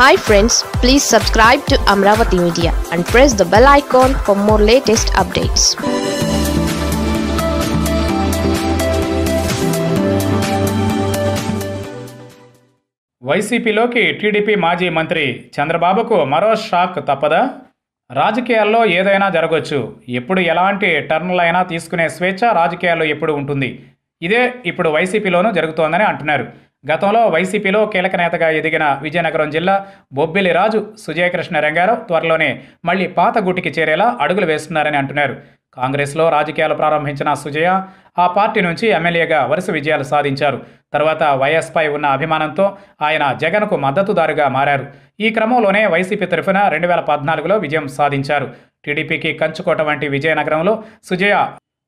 hi friends please subscribe to Amaravati media and press the bell icon for more latest updates వైసీపీలోకి టీడీపీ మాజీ మంత్రి చంద్రబాబుకు మరో షాక్ తప్పదా రాజకీయాల్లో ఏదైనా జరగవచ్చు ఎప్పుడు ఎలాంటి టర్న్లు అయినా తీసుకునే స్వేచ్ఛ రాజకీయాల్లో ఎప్పుడు ఉంటుంది ఇదే ఇప్పుడు వైసీపీలోనూ జరుగుతోందని అంటున్నారు గతంలో వైసీపీలో కీలక నేతగా ఎదిగిన విజయనగరం జిల్లా బొబ్బిలి రాజు సుజయకృష్ణ రంగారావు త్వరలోనే మళ్లీ పాత గుట్టికి చేరేలా అడుగులు వేస్తున్నారని అంటున్నారు కాంగ్రెస్లో రాజకీయాలు ప్రారంభించిన సుజయ ఆ పార్టీ నుంచి ఎమ్మెల్యేగా వరుస విజయాలు సాధించారు తర్వాత వైఎస్పై ఉన్న అభిమానంతో ఆయన జగన్కు మద్దతుదారుగా మారారు ఈ క్రమంలోనే వైసీపీ తరఫున రెండు వేల పద్నాలుగులో విజయం సాధించారు టీడీపీకి కంచుకోట వంటి విజయనగరంలో సుజయ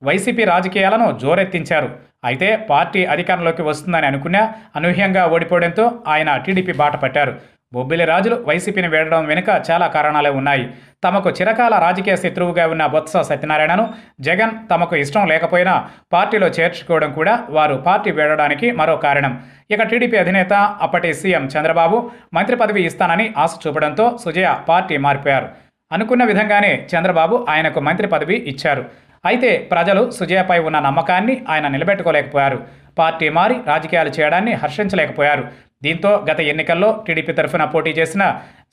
వైసీపీ రాజకీయాలను జోరెత్తించారు అయితే పార్టీ అధికారంలోకి వస్తుందని అనుకున్నా అనూహ్యంగా ఓడిపోవడంతో ఆయన టీడీపీ బాట పట్టారు బొబ్బిలి రాజులు వైసీపీని వేడడం వెనుక చాలా కారణాలే ఉన్నాయి తమకు చిరకాల రాజకీయ శత్రువుగా ఉన్న బొత్స సత్యనారాయణను జగన్ తమకు ఇష్టం లేకపోయినా పార్టీలో చేర్చుకోవడం కూడా వారు పార్టీ వేడడానికి మరో కారణం ఇక టీడీపీ అధినేత అప్పటి సీఎం చంద్రబాబు మంత్రి పదవి ఇస్తానని ఆశ చూపడంతో సుజయ పార్టీ మారిపోయారు అనుకున్న విధంగానే చంద్రబాబు ఆయనకు మంత్రి పదవి ఇచ్చారు అయితే ప్రజలు సుజయపై ఉన్న నమ్మకాన్ని ఆయన నిలబెట్టుకోలేకపోయారు పార్టీ మారి రాజకీయాలు చేయడాన్ని హర్షించలేకపోయారు దీంతో గత ఎన్నికల్లో టీడీపీ తరఫున పోటీ చేసిన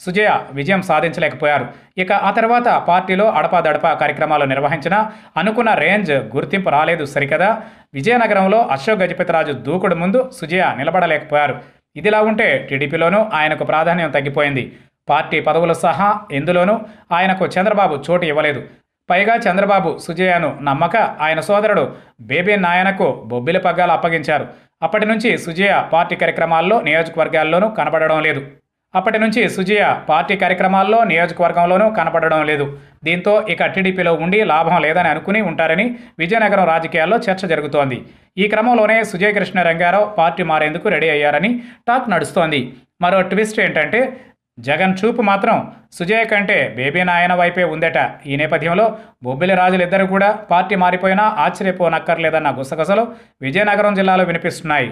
సుజయ విజయం సాధించలేకపోయారు ఇక ఆ తర్వాత పార్టీలో అడపాదడప కార్యక్రమాలు నిర్వహించిన అనుకున్న రేంజ్ గుర్తింపు రాలేదు సరికదా విజయనగరంలో అశోక్ గజపతిరాజు దూకుడు ముందు సుజయ నిలబడలేకపోయారు ఇదిలా ఉంటే టీడీపీలోనూ ఆయనకు ప్రాధాన్యం తగ్గిపోయింది పార్టీ పదవులు సహా ఎందులోనూ ఆయనకు చంద్రబాబు చోటు ఇవ్వలేదు పైగా చంద్రబాబు సుజయను నమ్మక ఆయన సోదరుడు బేబీ నాయనకు బొబ్బిల పగ్గాలు అప్పగించారు అప్పటి నుంచి సుజయ పార్టీ కార్యక్రమాల్లో నియోజకవర్గాల్లోనూ కనపడడం లేదు అప్పటి నుంచి సుజయ పార్టీ కార్యక్రమాల్లో నియోజకవర్గంలోనూ కనపడడం లేదు దీంతో ఇక టీడీపీలో ఉండి లాభం లేదని అనుకుని ఉంటారని విజయనగరం రాజకీయాల్లో చర్చ జరుగుతోంది ఈ క్రమంలోనే సుజయ కృష్ణ రంగారావు పార్టీ మారేందుకు రెడీ అయ్యారని టాక్ నడుస్తోంది మరో ట్విస్ట్ ఏంటంటే జగన్ చూపు మాత్రం సుజయ్ కంటే బేబీ నాయన వైపే ఉందట ఈ నేపథ్యంలో బొబ్బిలి రాజులిద్దరూ కూడా పార్టీ మారిపోయినా ఆశ్చర్యపోనక్కర్లేదన్న గుసగుసలు విజయనగరం జిల్లాలో వినిపిస్తున్నాయి